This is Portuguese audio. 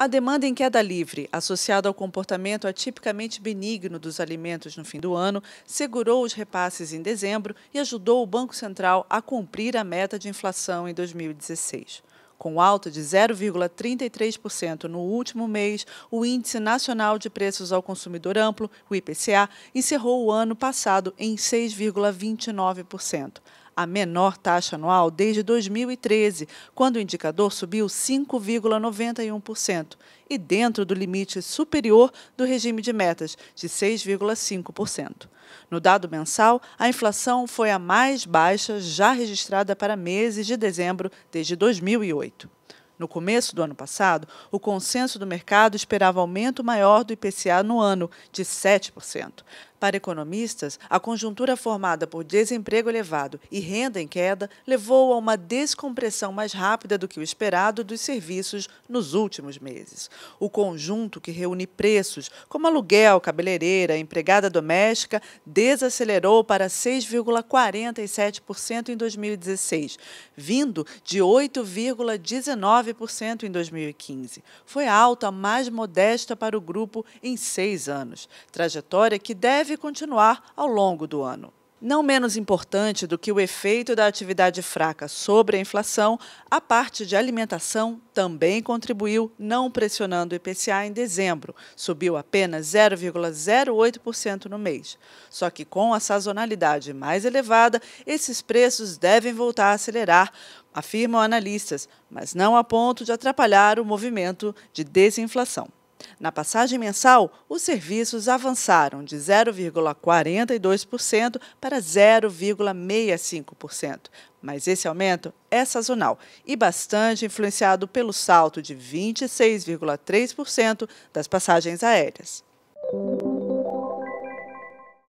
A demanda em queda livre, associada ao comportamento atipicamente benigno dos alimentos no fim do ano, segurou os repasses em dezembro e ajudou o Banco Central a cumprir a meta de inflação em 2016. Com alta de 0,33% no último mês, o Índice Nacional de Preços ao Consumidor Amplo, o IPCA, encerrou o ano passado em 6,29% a menor taxa anual desde 2013, quando o indicador subiu 5,91%, e dentro do limite superior do regime de metas, de 6,5%. No dado mensal, a inflação foi a mais baixa já registrada para meses de dezembro desde 2008. No começo do ano passado, o consenso do mercado esperava aumento maior do IPCA no ano, de 7%. Para economistas, a conjuntura formada por desemprego elevado e renda em queda levou a uma descompressão mais rápida do que o esperado dos serviços nos últimos meses. O conjunto que reúne preços, como aluguel, cabeleireira, empregada doméstica, desacelerou para 6,47% em 2016, vindo de 8,19% em 2015. Foi a alta mais modesta para o grupo em seis anos, trajetória que deve deve continuar ao longo do ano. Não menos importante do que o efeito da atividade fraca sobre a inflação, a parte de alimentação também contribuiu, não pressionando o IPCA em dezembro, subiu apenas 0,08% no mês. Só que com a sazonalidade mais elevada, esses preços devem voltar a acelerar, afirmam analistas, mas não a ponto de atrapalhar o movimento de desinflação. Na passagem mensal, os serviços avançaram de 0,42% para 0,65%. Mas esse aumento é sazonal e bastante influenciado pelo salto de 26,3% das passagens aéreas.